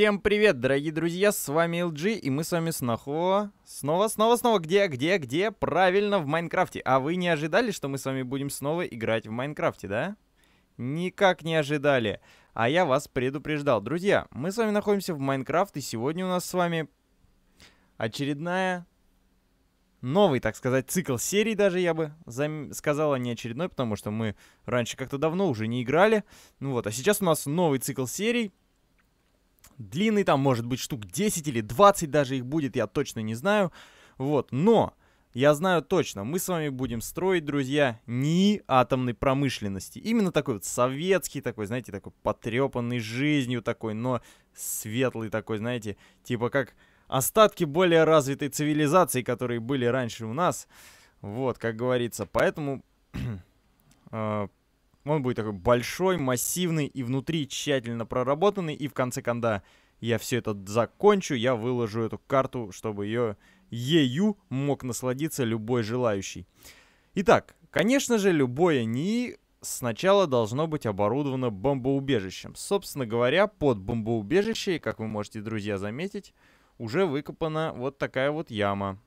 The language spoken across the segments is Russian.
Всем привет, дорогие друзья, с вами LG, и мы с вами снова, снова, снова, снова, где, где, где, правильно, в Майнкрафте. А вы не ожидали, что мы с вами будем снова играть в Майнкрафте, да? Никак не ожидали, а я вас предупреждал. Друзья, мы с вами находимся в Майнкрафт, и сегодня у нас с вами очередная, новый, так сказать, цикл серий даже, я бы зам... сказала, не очередной, потому что мы раньше как-то давно уже не играли. Ну вот, а сейчас у нас новый цикл серий — длинный, там может быть штук 10 или 20 даже их будет, я точно не знаю. Вот, но я знаю точно, мы с вами будем строить, друзья, не атомной промышленности. Именно такой вот советский, такой, знаете, такой потрепанный жизнью такой, но светлый такой, знаете, типа как остатки более развитой цивилизации, которые были раньше у нас. Вот, как говорится. Поэтому э, он будет такой большой, массивный и внутри тщательно проработанный. И в конце конда я все это закончу, я выложу эту карту, чтобы ее ею мог насладиться любой желающий. Итак, конечно же, любое НИИ сначала должно быть оборудовано бомбоубежищем. Собственно говоря, под бомбоубежище, как вы можете, друзья, заметить, уже выкопана вот такая вот яма.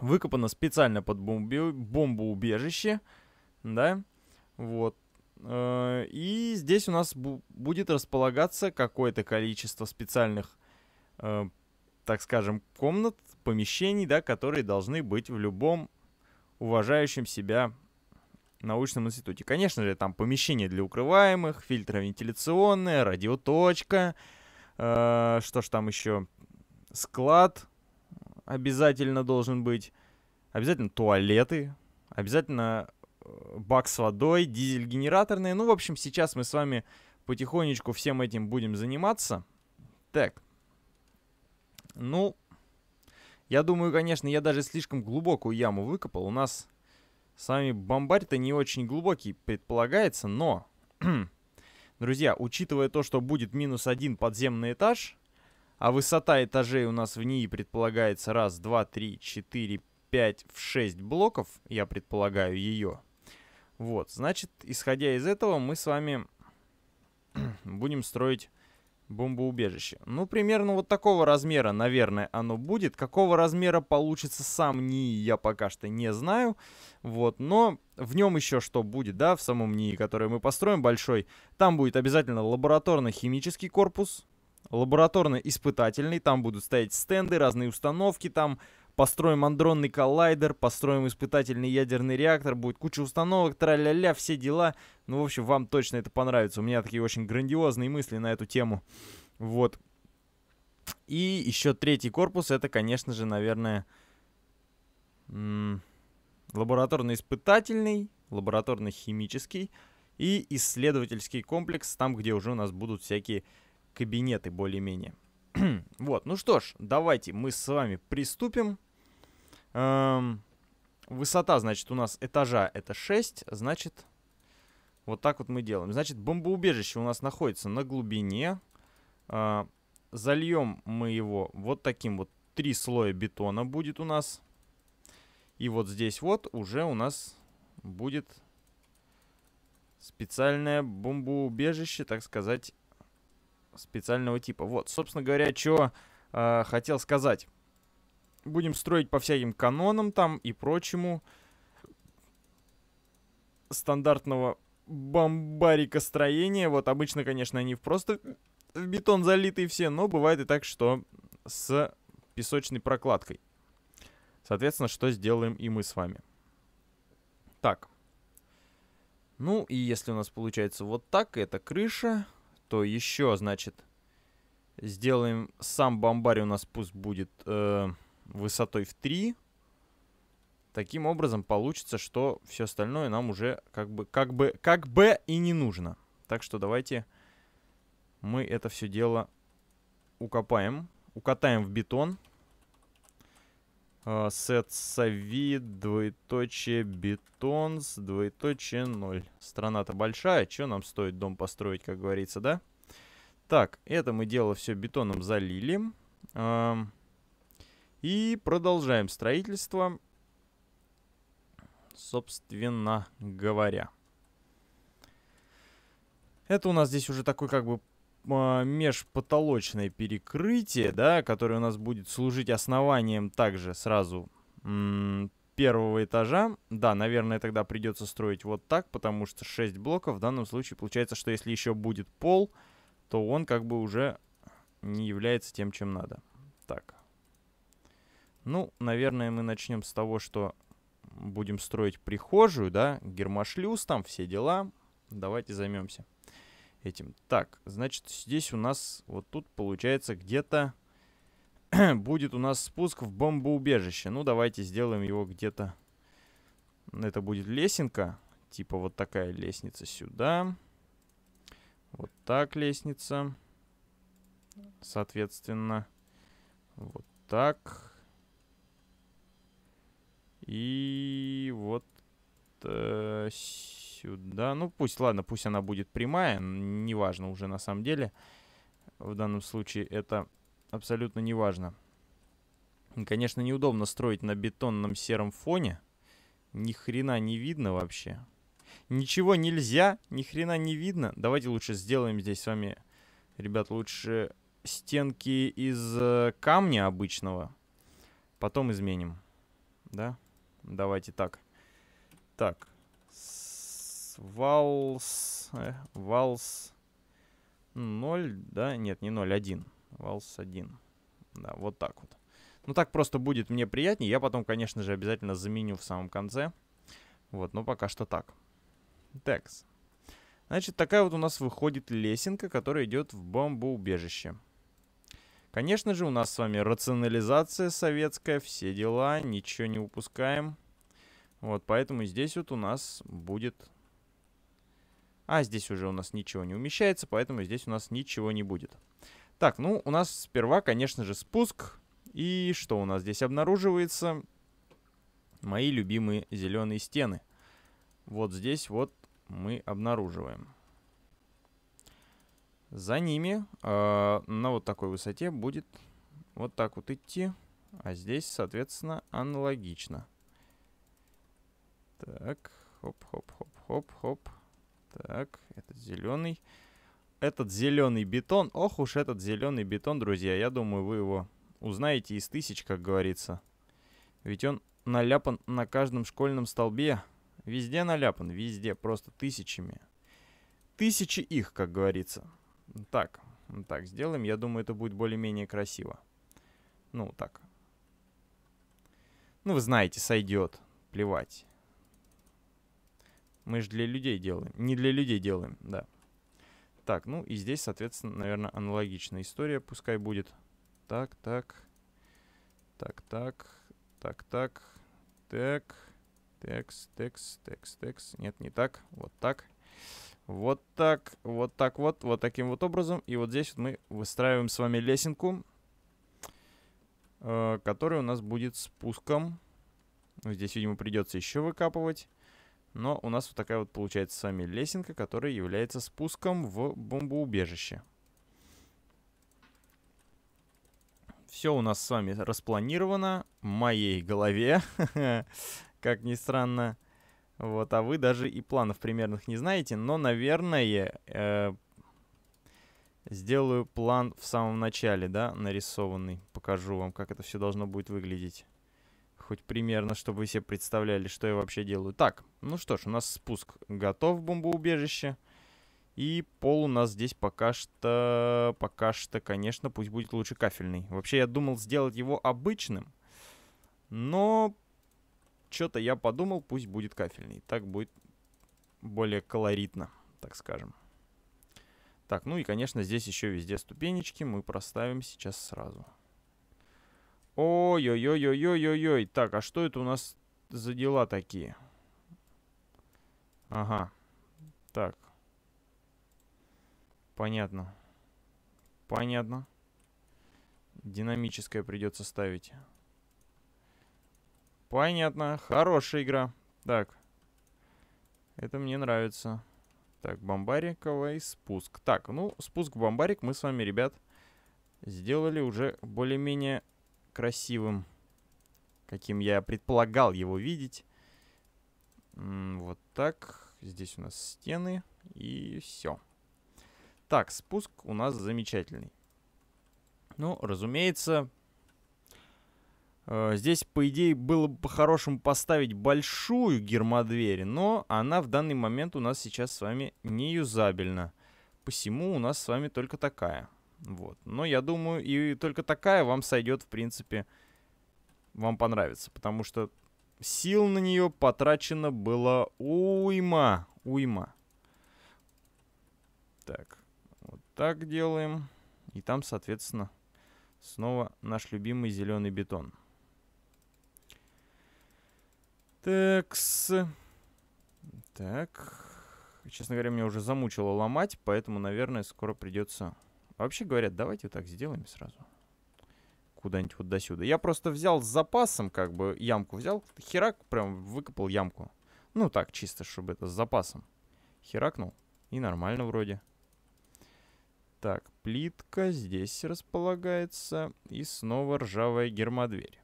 Выкопана специально под бомби... бомбоубежище, да, вот. Э, и здесь у нас будет располагаться какое-то количество специальных, э, так скажем, комнат, помещений, да, которые должны быть в любом уважающем себя научном институте. Конечно же, там помещение для укрываемых, вентиляционные, радиоточка, э, что ж там еще, склад обязательно должен быть, обязательно туалеты, обязательно бак с водой, дизель генераторные. Ну, в общем, сейчас мы с вами потихонечку всем этим будем заниматься. Так. Ну, я думаю, конечно, я даже слишком глубокую яму выкопал. У нас с вами бомбарь-то не очень глубокий предполагается, но... Друзья, учитывая то, что будет минус один подземный этаж, а высота этажей у нас в ней предполагается раз, два, три, четыре, пять, в шесть блоков, я предполагаю ее, вот, значит, исходя из этого, мы с вами будем строить бомбоубежище. Ну, примерно вот такого размера, наверное, оно будет. Какого размера получится сам НИИ, я пока что не знаю. Вот, но в нем еще что будет, да, в самом НИИ, который мы построим большой. Там будет обязательно лабораторно-химический корпус, лабораторно-испытательный. Там будут стоять стенды, разные установки, там построим андронный коллайдер, построим испытательный ядерный реактор, будет куча установок, тра-ля-ля, все дела. Ну, в общем, вам точно это понравится. У меня такие очень грандиозные мысли на эту тему. Вот. И еще третий корпус, это, конечно же, наверное, лабораторно-испытательный, лабораторно-химический и исследовательский комплекс, там, где уже у нас будут всякие кабинеты более-менее. вот, ну что ж, давайте мы с вами приступим. Эм, высота, значит, у нас этажа это 6, значит, вот так вот мы делаем. Значит, бомбоубежище у нас находится на глубине. Э, зальем мы его вот таким вот, три слоя бетона будет у нас. И вот здесь вот уже у нас будет специальное бомбоубежище, так сказать, специального типа. Вот, собственно говоря, что э, хотел сказать будем строить по всяким канонам там и прочему. Стандартного бомбарика строения. Вот обычно, конечно, они просто в бетон залитые все, но бывает и так, что с песочной прокладкой. Соответственно, что сделаем и мы с вами. Так. Ну, и если у нас получается вот так, это крыша, то еще, значит, сделаем сам бомбарь у нас пусть будет... Э, высотой в 3. Таким образом получится, что все остальное нам уже как бы, как бы, как бы и не нужно. Так что давайте мы это все дело укопаем, укатаем в бетон. А, сет Сави, двоеточие, бетон с двоеточие 0. Страна-то большая, что нам стоит дом построить, как говорится, да? Так, это мы дело все бетоном залили. Эм, и продолжаем строительство, собственно говоря. Это у нас здесь уже такой как бы а, межпотолочное перекрытие, да, которое у нас будет служить основанием также сразу первого этажа. Да, наверное, тогда придется строить вот так, потому что 6 блоков в данном случае получается, что если еще будет пол, то он как бы уже не является тем, чем надо. Так, ну, наверное, мы начнем с того, что будем строить прихожую, да, гермошлюз там, все дела. Давайте займемся этим. Так, значит, здесь у нас вот тут получается где-то будет у нас спуск в бомбоубежище. Ну, давайте сделаем его где-то. Это будет лесенка, типа вот такая лестница сюда. Вот так лестница. Соответственно, вот так. И вот э, сюда. Ну, пусть, ладно, пусть она будет прямая. Неважно уже на самом деле. В данном случае это абсолютно неважно. Конечно, неудобно строить на бетонном сером фоне. Ни хрена не видно вообще. Ничего нельзя, ни хрена не видно. Давайте лучше сделаем здесь с вами, ребят, лучше стенки из э, камня обычного. Потом изменим, да? Давайте так. Так. Валс. Э, валс. 0, да? Нет, не 0, 1. Валс 1. Да, вот так вот. Ну, так просто будет мне приятнее. Я потом, конечно же, обязательно заменю в самом конце. Вот, но пока что так. Текс. Значит, такая вот у нас выходит лесенка, которая идет в бомбоубежище. Конечно же, у нас с вами рационализация советская, все дела, ничего не упускаем. Вот, поэтому здесь вот у нас будет... А, здесь уже у нас ничего не умещается, поэтому здесь у нас ничего не будет. Так, ну, у нас сперва, конечно же, спуск. И что у нас здесь обнаруживается? Мои любимые зеленые стены. Вот здесь вот мы обнаруживаем. За ними э, на вот такой высоте будет вот так вот идти. А здесь, соответственно, аналогично. Так, хоп-хоп-хоп-хоп-хоп. Так, этот зеленый. Этот зеленый бетон. Ох уж этот зеленый бетон, друзья. Я думаю, вы его узнаете из тысяч, как говорится. Ведь он наляпан на каждом школьном столбе. Везде наляпан, везде, просто тысячами. Тысячи их, как говорится. Так, так сделаем. Я думаю, это будет более-менее красиво. Ну, так. Ну, вы знаете, сойдет. Плевать. Мы же для людей делаем. Не для людей делаем, да. Так, ну и здесь, соответственно, наверное, аналогичная история пускай будет. Так, так. Так, так. Так, так. Так. Текс, текс, текс, текс. Нет, не так. Вот так. Вот так, вот так вот, вот таким вот образом. И вот здесь мы выстраиваем с вами лесенку, э, которая у нас будет спуском. Здесь, видимо, придется еще выкапывать. Но у нас вот такая вот получается с вами лесенка, которая является спуском в бомбоубежище. Все у нас с вами распланировано в моей голове, как ни странно. Вот, а вы даже и планов примерных не знаете, но, наверное, э, сделаю план в самом начале, да, нарисованный. Покажу вам, как это все должно будет выглядеть. Хоть примерно, чтобы вы себе представляли, что я вообще делаю. Так, ну что ж, у нас спуск готов в бомбоубежище. И пол у нас здесь пока что... Пока что, конечно, пусть будет лучше кафельный. Вообще, я думал сделать его обычным. Но что-то я подумал, пусть будет кафельный. Так будет более колоритно, так скажем. Так, ну и, конечно, здесь еще везде ступенечки. Мы проставим сейчас сразу. Ой-ой-ой-ой-ой-ой-ой. Так, а что это у нас за дела такие? Ага. Так. Понятно. Понятно. Динамическое придется ставить. Понятно. Хорошая игра. Так. Это мне нравится. Так, бомбариковый спуск. Так, ну, спуск бомбарик мы с вами, ребят, сделали уже более-менее красивым. Каким я предполагал его видеть. -м, вот так. Здесь у нас стены. И все. Так, спуск у нас замечательный. Ну, разумеется, Э, здесь, по идее, было бы по-хорошему поставить большую гермодверь, но она в данный момент у нас сейчас с вами не юзабельна. Посему у нас с вами только такая. Вот. Но я думаю, и только такая вам сойдет, в принципе, вам понравится. Потому что сил на нее потрачено было уйма. Уйма. Так. Вот так делаем. И там, соответственно, снова наш любимый зеленый бетон. Такс. Так. Честно говоря, меня уже замучило ломать, поэтому, наверное, скоро придется... Вообще говорят, давайте вот так сделаем сразу. Куда-нибудь вот до сюда. Я просто взял с запасом, как бы, ямку взял. Херак прям выкопал ямку. Ну так, чисто, чтобы это с запасом. Херакнул. И нормально вроде. Так, плитка здесь располагается. И снова ржавая гермодверь.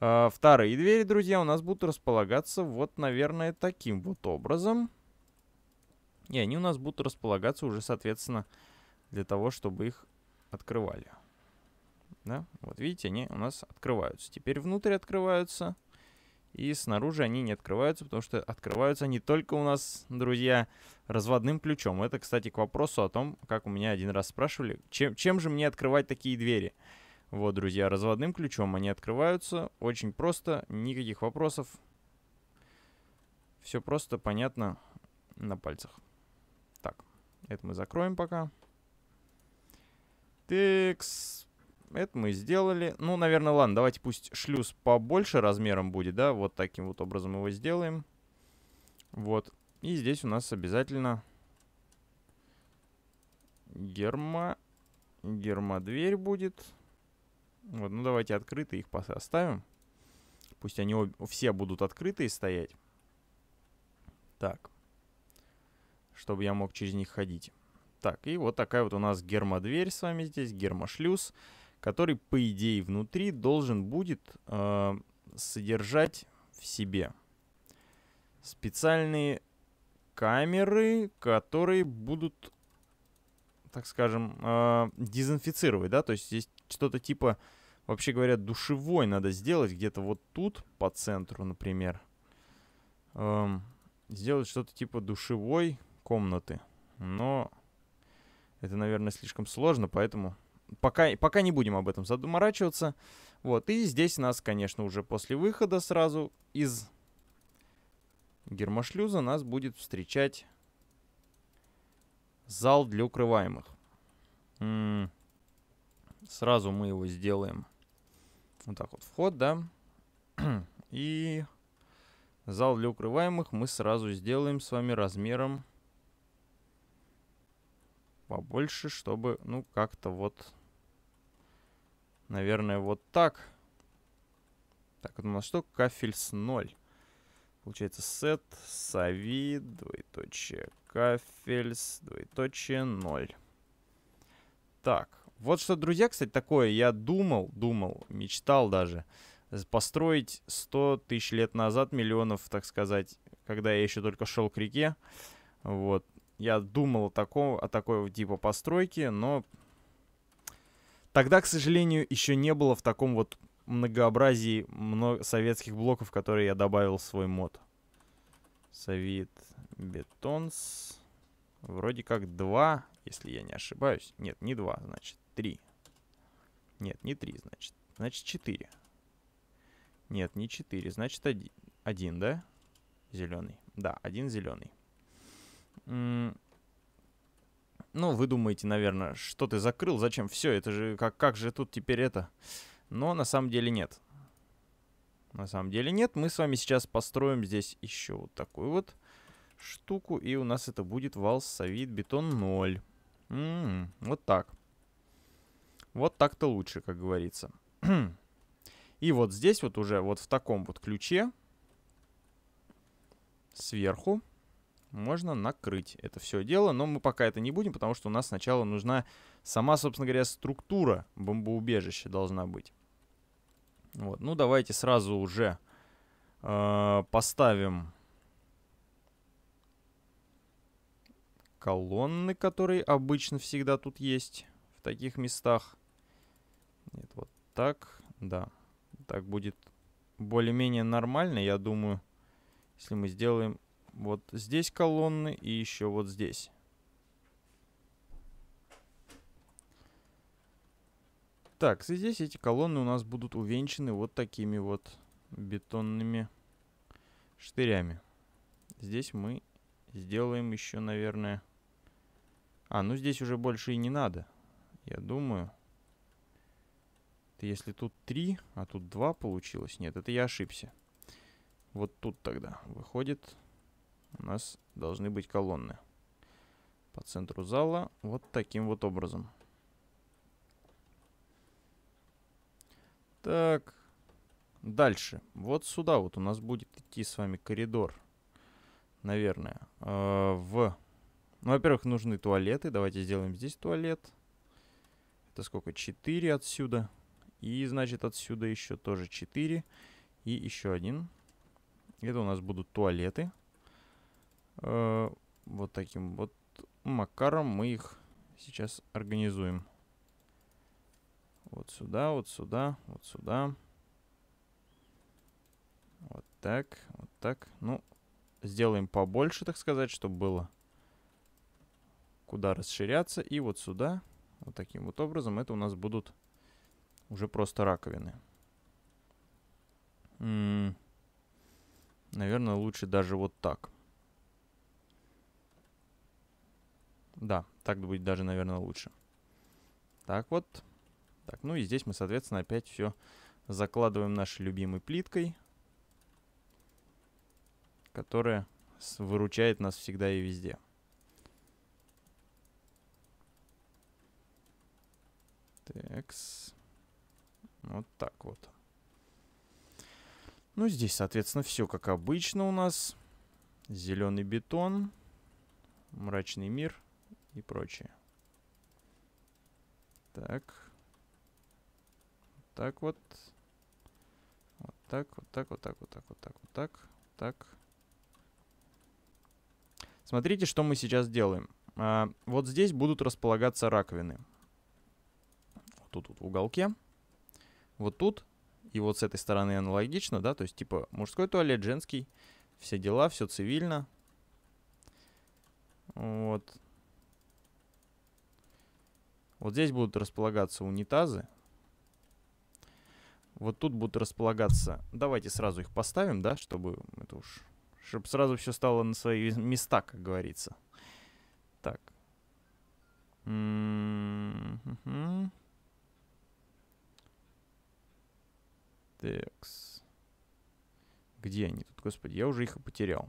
Э, вторые двери, друзья, у нас будут располагаться вот, наверное, таким вот образом. И они у нас будут располагаться уже, соответственно, для того, чтобы их открывали. Да, вот видите, они у нас открываются. Теперь внутрь открываются, и снаружи они не открываются, потому что открываются они только у нас, друзья, разводным ключом. Это, кстати, к вопросу о том, как у меня один раз спрашивали, чем, чем же мне открывать такие двери. Вот, друзья, разводным ключом они открываются. Очень просто, никаких вопросов. Все просто, понятно, на пальцах. Так, это мы закроем пока. Текс. Это мы сделали. Ну, наверное, ладно, давайте пусть шлюз побольше размером будет, да? Вот таким вот образом его сделаем. Вот. И здесь у нас обязательно герма... герма дверь будет. Вот, ну давайте открытые их поставим. Пусть они об... все будут открытые стоять. Так. Чтобы я мог через них ходить. Так, и вот такая вот у нас гермодверь с вами здесь, гермошлюз, который, по идее, внутри должен будет э, содержать в себе специальные камеры, которые будут, так скажем, э, дезинфицировать, да, то есть здесь что-то типа Вообще говоря, душевой надо сделать где-то вот тут, по центру, например. Эм, сделать что-то типа душевой комнаты. Но это, наверное, слишком сложно, поэтому пока, пока не будем об этом задуморачиваться. Вот, и здесь нас, конечно, уже после выхода сразу из гермошлюза нас будет встречать зал для укрываемых. М м-м, -м сразу мы его сделаем вот так вот вход, да. И зал для укрываемых мы сразу сделаем с вами размером побольше, чтобы, ну, как-то вот, наверное, вот так. Так, вот у нас что? Кафель с ноль, Получается сет, сави, двоеточие, кафель, двоеточие, 0. Так, вот что, друзья, кстати, такое. Я думал, думал, мечтал даже построить 100 тысяч лет назад, миллионов, так сказать, когда я еще только шел к реке. Вот. Я думал о, таком, о такой типа постройке, но тогда, к сожалению, еще не было в таком вот многообразии много советских блоков, которые я добавил в свой мод. Совет Бетонс. Вроде как два, если я не ошибаюсь. Нет, не два, значит. 3. Нет, не 3, значит. Значит, 4. Нет, не 4, значит, 1, 1 да? Зеленый. Да, один зеленый. Ну, вы думаете, наверное, что ты закрыл, зачем все, это же, как, как же тут теперь это? Но на самом деле нет. На самом деле нет, мы с вами сейчас построим здесь еще вот такую вот штуку, и у нас это будет вал совит бетон 0. М -м, вот так. Вот так-то лучше, как говорится. И вот здесь вот уже вот в таком вот ключе сверху можно накрыть это все дело, но мы пока это не будем, потому что у нас сначала нужна сама, собственно говоря, структура бомбоубежища должна быть. Вот, ну давайте сразу уже э, поставим колонны, которые обычно всегда тут есть в таких местах. Нет, вот так, да. Так будет более-менее нормально, я думаю, если мы сделаем вот здесь колонны и еще вот здесь. Так, здесь эти колонны у нас будут увенчаны вот такими вот бетонными штырями. Здесь мы сделаем еще, наверное... А, ну здесь уже больше и не надо, я думаю. Это если тут 3, а тут 2 получилось. Нет, это я ошибся. Вот тут тогда. Выходит, у нас должны быть колонны. По центру зала вот таким вот образом. Так. Дальше. Вот сюда вот у нас будет идти с вами коридор. Наверное. Э, в... Ну, во-первых, нужны туалеты. Давайте сделаем здесь туалет. Это сколько? 4 отсюда. И, значит, отсюда еще тоже 4. И еще один. Это у нас будут туалеты. Э вот таким вот макаром мы их сейчас организуем. Вот сюда, вот сюда, вот сюда. Вот так, вот так. Ну, сделаем побольше, так сказать, чтобы было куда расширяться. И вот сюда, вот таким вот образом, это у нас будут уже просто раковины. М -м наверное, лучше даже вот так. Да, так будет даже, наверное, лучше. Так вот. Так, ну и здесь мы, соответственно, опять все закладываем нашей любимой плиткой, которая выручает нас всегда и везде. Текс. Вот так вот. Ну, здесь, соответственно, все как обычно у нас. Зеленый бетон, мрачный мир и прочее. Так. Так вот. Вот так, вот так, вот так, вот так, вот так, вот так. Так. Смотрите, что мы сейчас делаем. А, вот здесь будут располагаться раковины. Вот тут вот в уголке вот тут, и вот с этой стороны аналогично, да, то есть типа мужской туалет, женский, все дела, все цивильно. Вот. Вот здесь будут располагаться унитазы. Вот тут будут располагаться... Давайте сразу их поставим, да, чтобы это уж... Чтобы сразу все стало на свои места, как говорится. Так. Mm -hmm. Текс. Где они тут, господи? Я уже их и потерял.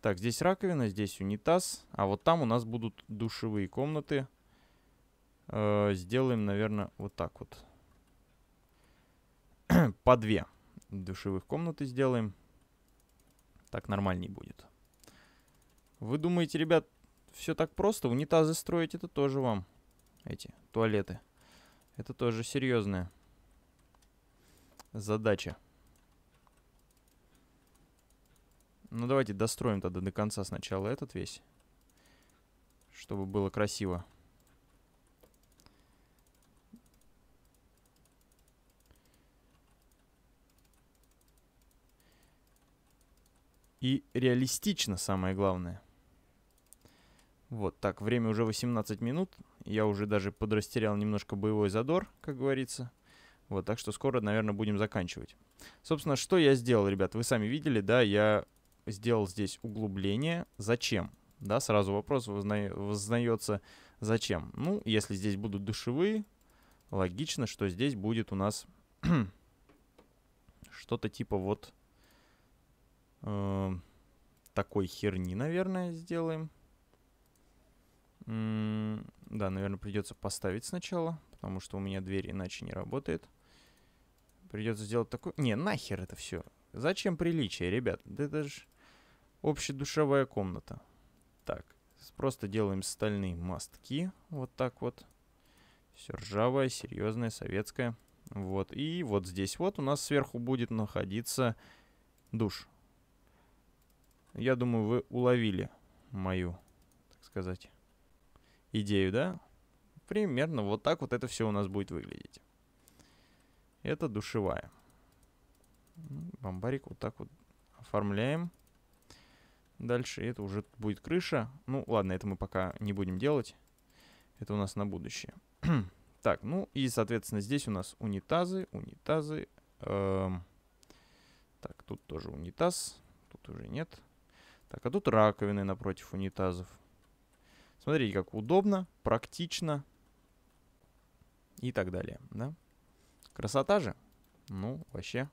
Так, здесь раковина, здесь унитаз. А вот там у нас будут душевые комнаты. Э, сделаем, наверное, вот так вот. По две душевых комнаты сделаем. Так нормальней будет. Вы думаете, ребят, все так просто? Унитазы строить это тоже вам. Эти туалеты. Это тоже серьезное задача. Ну, давайте достроим тогда до конца сначала этот весь, чтобы было красиво. И реалистично, самое главное. Вот, так, время уже 18 минут. Я уже даже подрастерял немножко боевой задор, как говорится. Вот, так что скоро, наверное, будем заканчивать. Собственно, что я сделал, ребят? Вы сами видели, да, я сделал здесь углубление. Зачем? Да, сразу вопрос возна... вознается, зачем? Ну, если здесь будут душевые, логично, что здесь будет у нас что-то типа вот э, такой херни, наверное, сделаем. М -м да, наверное, придется поставить сначала, потому что у меня дверь иначе не работает. Придется сделать такое... Не, нахер это все. Зачем приличие, ребят? Да это же общедушевая комната. Так, просто делаем стальные мостки. Вот так вот. Все ржавое, серьезное, советское. Вот, и вот здесь вот у нас сверху будет находиться душ. Я думаю, вы уловили мою, так сказать, идею, да? Примерно вот так вот это все у нас будет выглядеть. Это душевая. Ну, бомбарик вот так вот оформляем. Дальше это уже будет крыша. Ну, ладно, это мы пока не будем делать. Это у нас на будущее. так, ну и, соответственно, здесь у нас унитазы, унитазы. Эм, так, тут тоже унитаз. Тут уже нет. Так, а тут раковины напротив унитазов. Смотрите, как удобно, практично и так далее, да? Красота же? Ну, вообще,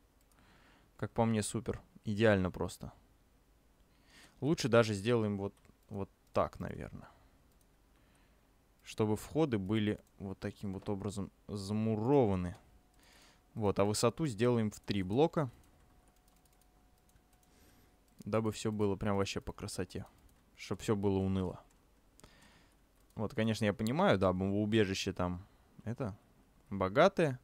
как по мне, супер. Идеально просто. Лучше даже сделаем вот, вот так, наверное. Чтобы входы были вот таким вот образом замурованы. Вот, а высоту сделаем в три блока. Дабы все было прям вообще по красоте. Чтобы все было уныло. Вот, конечно, я понимаю, да, бомбоубежище там, это, богатое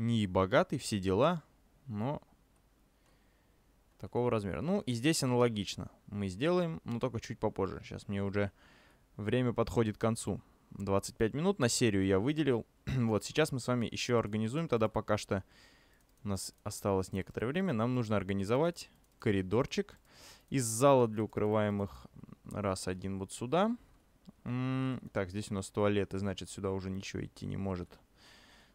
не богатый, все дела, но такого размера. Ну и здесь аналогично. Мы сделаем, но только чуть попозже. Сейчас мне уже время подходит к концу. 25 минут на серию я выделил. вот сейчас мы с вами еще организуем. Тогда пока что у нас осталось некоторое время. Нам нужно организовать коридорчик из зала для укрываемых. Раз, один вот сюда. М -м так, здесь у нас туалеты, значит сюда уже ничего идти не может.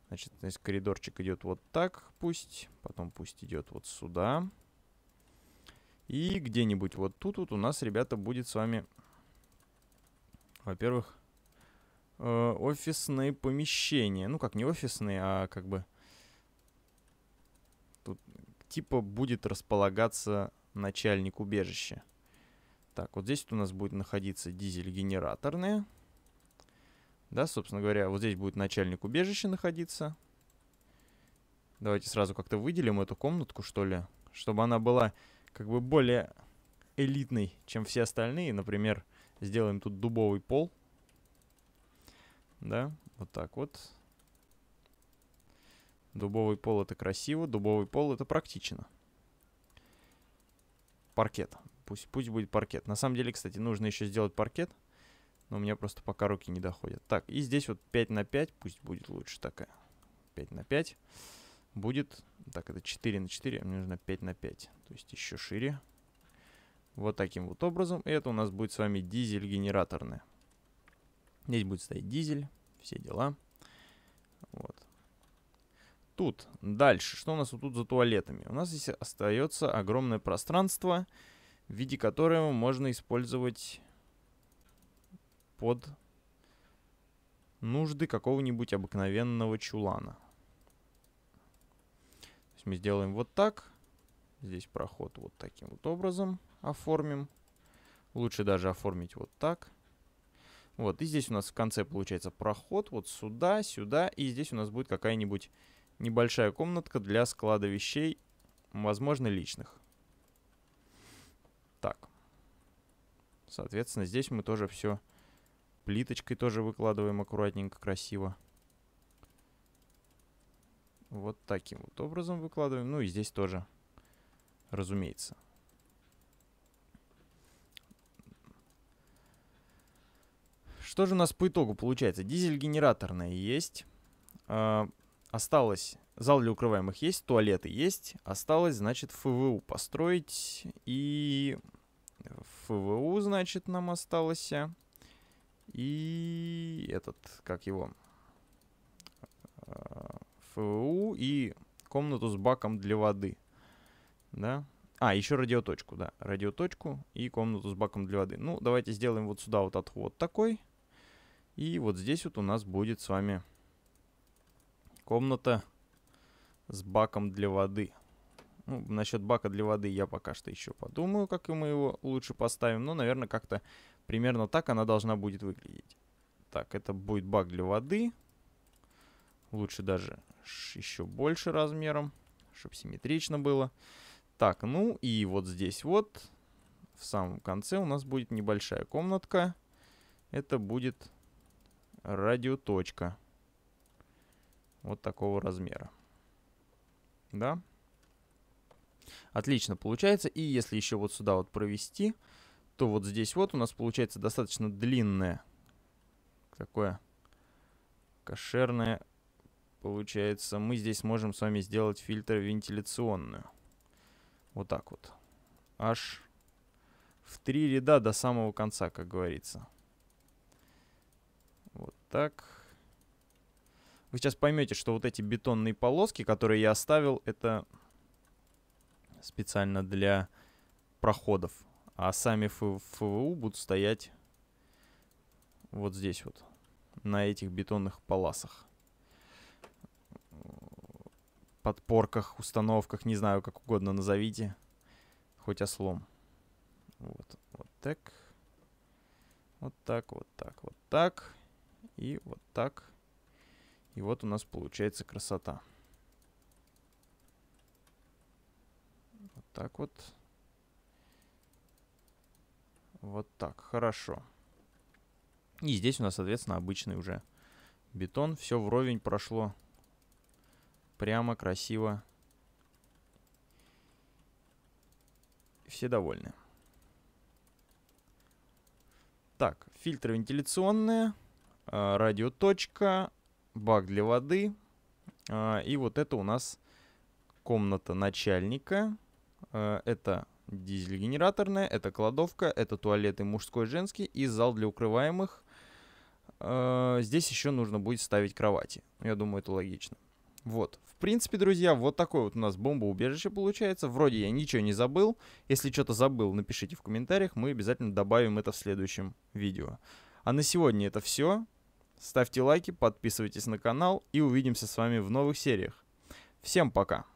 Значит, значит, коридорчик идет вот так, пусть. Потом пусть идет вот сюда. И где-нибудь вот тут вот у нас, ребята, будет с вами, во-первых, э, офисные помещения. Ну, как не офисные, а как бы... Тут типа будет располагаться начальник убежища. Так, вот здесь вот у нас будет находиться дизель-генераторная. Да, собственно говоря, вот здесь будет начальник убежища находиться. Давайте сразу как-то выделим эту комнатку, что ли, чтобы она была как бы более элитной, чем все остальные. Например, сделаем тут дубовый пол. Да, вот так вот. Дубовый пол это красиво, дубовый пол это практично. Паркет. Пусть, пусть будет паркет. На самом деле, кстати, нужно еще сделать паркет. Но у меня просто пока руки не доходят. Так, и здесь вот 5 на 5, пусть будет лучше такая. 5 на 5 будет... Так, это 4 на 4, а мне нужно 5 на 5. То есть еще шире. Вот таким вот образом. И это у нас будет с вами дизель генераторная. Здесь будет стоять дизель, все дела. Вот. Тут, дальше, что у нас вот тут за туалетами? У нас здесь остается огромное пространство, в виде которого можно использовать под нужды какого-нибудь обыкновенного чулана. То есть мы сделаем вот так. Здесь проход вот таким вот образом оформим. Лучше даже оформить вот так. Вот, и здесь у нас в конце получается проход вот сюда, сюда, и здесь у нас будет какая-нибудь небольшая комнатка для склада вещей, возможно, личных. Так. Соответственно, здесь мы тоже все Плиточкой тоже выкладываем аккуратненько, красиво. Вот таким вот образом выкладываем. Ну и здесь тоже, разумеется. Что же у нас по итогу получается? Дизель генераторная есть. А, осталось... Зал для укрываемых есть, туалеты есть. Осталось, значит, ФВУ построить. И ФВУ, значит, нам осталось и этот, как его, э, ФУ и комнату с баком для воды, да. А, еще радиоточку, да, радиоточку и комнату с баком для воды. Ну, давайте сделаем вот сюда вот отход такой. И вот здесь вот у нас будет с вами комната с баком для воды. Ну, насчет бака для воды я пока что еще подумаю, как мы его лучше поставим. Но, наверное, как-то примерно так она должна будет выглядеть. Так, это будет бак для воды. Лучше даже еще больше размером, чтобы симметрично было. Так, ну и вот здесь вот, в самом конце у нас будет небольшая комнатка. Это будет радиоточка. Вот такого размера. Да? Да. Отлично получается. И если еще вот сюда вот провести, то вот здесь вот у нас получается достаточно длинное такое кошерное получается. Мы здесь можем с вами сделать фильтр вентиляционную. Вот так вот. Аж в три ряда до самого конца, как говорится. Вот так. Вы сейчас поймете, что вот эти бетонные полоски, которые я оставил, это специально для проходов. А сами ФВУ будут стоять вот здесь вот, на этих бетонных полосах. Подпорках, установках, не знаю, как угодно назовите. Хоть ослом. Вот, вот так. Вот так, вот так, вот так. И вот так. И вот у нас получается красота. так вот. Вот так, хорошо. И здесь у нас, соответственно, обычный уже бетон. Все вровень прошло. Прямо, красиво. Все довольны. Так, фильтры вентиляционные, а, радиоточка, бак для воды. А, и вот это у нас комната начальника. Э, это дизель-генераторная, это кладовка, это туалеты мужской, женский и зал для укрываемых. Э, здесь еще нужно будет ставить кровати. Я думаю, это логично. Вот. В принципе, друзья, вот такое вот у нас бомбоубежище получается. Вроде я ничего не забыл. Если что-то забыл, напишите в комментариях. Мы обязательно добавим это в следующем видео. А на сегодня это все. Ставьте лайки, подписывайтесь на канал и увидимся с вами в новых сериях. Всем пока!